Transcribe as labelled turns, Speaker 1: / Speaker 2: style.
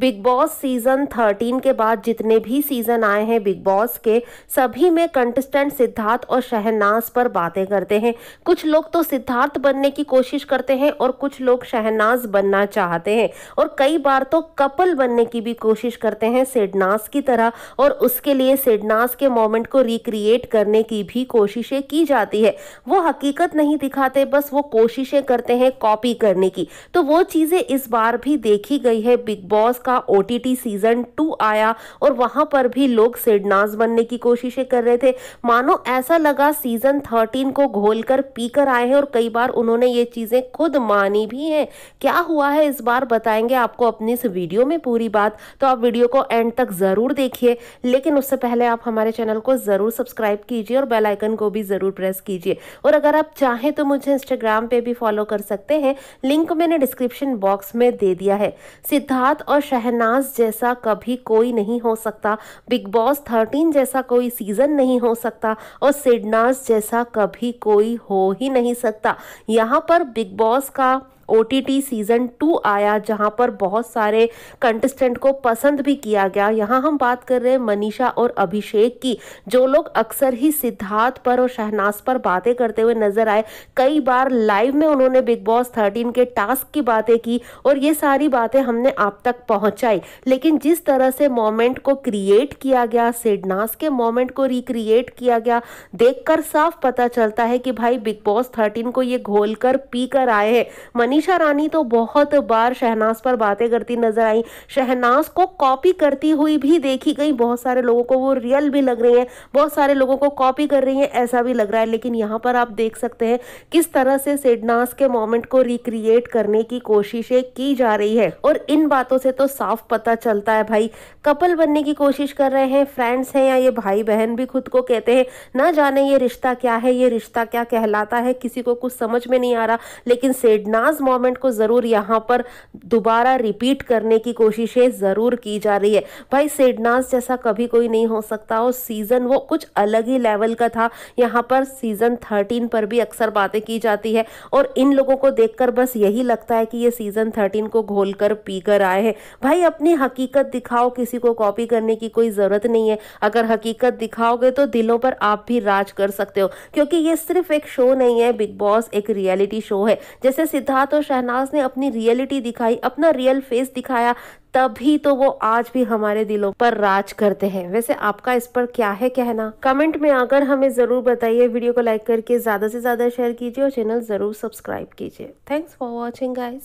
Speaker 1: big boss season 13 के बाद जितने भी सीजन आए हैं बिग बॉस के सभी में कंटेस्टेंट सिद्धार्थ और शहनाज पर बातें करते हैं कुछ लोग तो सिद्धार्थ बनने की कोशिश करते हैं और कुछ लोग शहनाज बनना चाहते हैं और कई बार तो कपल बनने की भी कोशिश करते हैं सिडनास की तरह और उसके लिए सिडनास के मोमेंट को रिक्रिएट करने की भी कोशिशें की जाती है वो हकीकत नहीं दिखाते बस वो कोशिशें करते हैं कॉपी करने की तो वो चीज़ें इस बार भी देखी गई है बिग बॉस का ओ सीजन टू आया और वहां पर भी लोग सिडनाज बनने की कोशिशें कर रहे थे मानो ऐसा लगा सीजन थर्टीन को घोल कर पी कर आए हैं और कई बार उन्होंने ये चीज़ें खुद मानी भी हैं क्या हुआ है इस बार बताएंगे आपको अपनी इस वीडियो में पूरी बात तो आप वीडियो को एंड तक ज़रूर देखिए लेकिन उससे पहले आप हमारे चैनल को ज़रूर सब्सक्राइब कीजिए और बेल आइकन को भी ज़रूर प्रेस कीजिए और अगर आप चाहें तो मुझे इंस्टाग्राम पे भी फॉलो कर सकते हैं लिंक मैंने डिस्क्रिप्शन बॉक्स में दे दिया है सिद्धार्थ और शहनाज जैसा कभी कोई नहीं हो सकता बिग बॉस थर्टीन जैसा कोई सीज़न नहीं हो सकता और सिडनाज जैसा कभी कोई हो ही नहीं सकता यहाँ पर बिग बॉस का ओ सीज़न टू आया जहां पर बहुत सारे कंटेस्टेंट को पसंद भी किया गया यहां हम बात कर रहे हैं मनीषा और अभिषेक की जो लोग अक्सर ही सिद्धार्थ पर और शहनाज पर बातें करते हुए नजर आए कई बार लाइव में उन्होंने बिग बॉस थर्टीन के टास्क की बातें की और ये सारी बातें हमने आप तक पहुंचाई लेकिन जिस तरह से मोमेंट को क्रिएट किया गया सिडनास के मोमेंट को रिक्रिएट किया गया देखकर साफ पता चलता है कि भाई बिग बॉस थर्टीन को ये घोल कर पी कर आए हैं मनीषा रानी तो बहुत बार शहनाज पर बातें करती नजर आई शहनाज को कॉपी करती हुई भी देखी गई बहुत सारे लोगों को वो रियल भी लग रही है बहुत सारे लोगों को कॉपी कर रही है ऐसा भी लग रहा है लेकिन यहाँ पर आप देख सकते हैं किस तरह से सेडनाज के मोमेंट को रिक्रिएट करने की कोशिशें की जा रही है और इन बातों से तो साफ पता चलता है भाई कपल बनने की कोशिश कर रहे हैं फ्रेंड्स हैं या ये भाई बहन भी खुद को कहते हैं ना जाने ये रिश्ता क्या है ये रिश्ता क्या कहलाता है किसी को कुछ समझ में नहीं आ रहा लेकिन सेडनाज मोमेंट को ज़रूर यहाँ पर दोबारा रिपीट करने की कोशिशें ज़रूर की जा रही है भाई सेडनास जैसा कभी कोई नहीं हो सकता और सीज़न वो कुछ अलग ही लेवल का था यहाँ पर सीज़न थर्टीन पर भी अक्सर बातें की जाती है और इन लोगों को देखकर बस यही लगता है कि ये सीज़न थर्टीन को घोल कर पी कर आए हैं भाई अपनी हकीकत दिखाओ किसी को कॉपी करने की कोई ज़रूरत नहीं है अगर हकीकत दिखाओगे तो दिलों पर आप भी राज कर सकते हो क्योंकि ये सिर्फ एक शो नहीं है बिग बॉस एक रियलिटी शो है जैसे सिद्धार्थ तो शहनाज ने अपनी रियलिटी दिखाई अपना रियल फेस दिखाया तभी तो वो आज भी हमारे दिलों पर राज करते हैं वैसे आपका इस पर क्या है कहना कमेंट में आकर हमें जरूर बताइए वीडियो को लाइक करके ज्यादा से ज्यादा शेयर कीजिए और चैनल जरूर सब्सक्राइब कीजिए थैंक्स फॉर वॉचिंग गाइज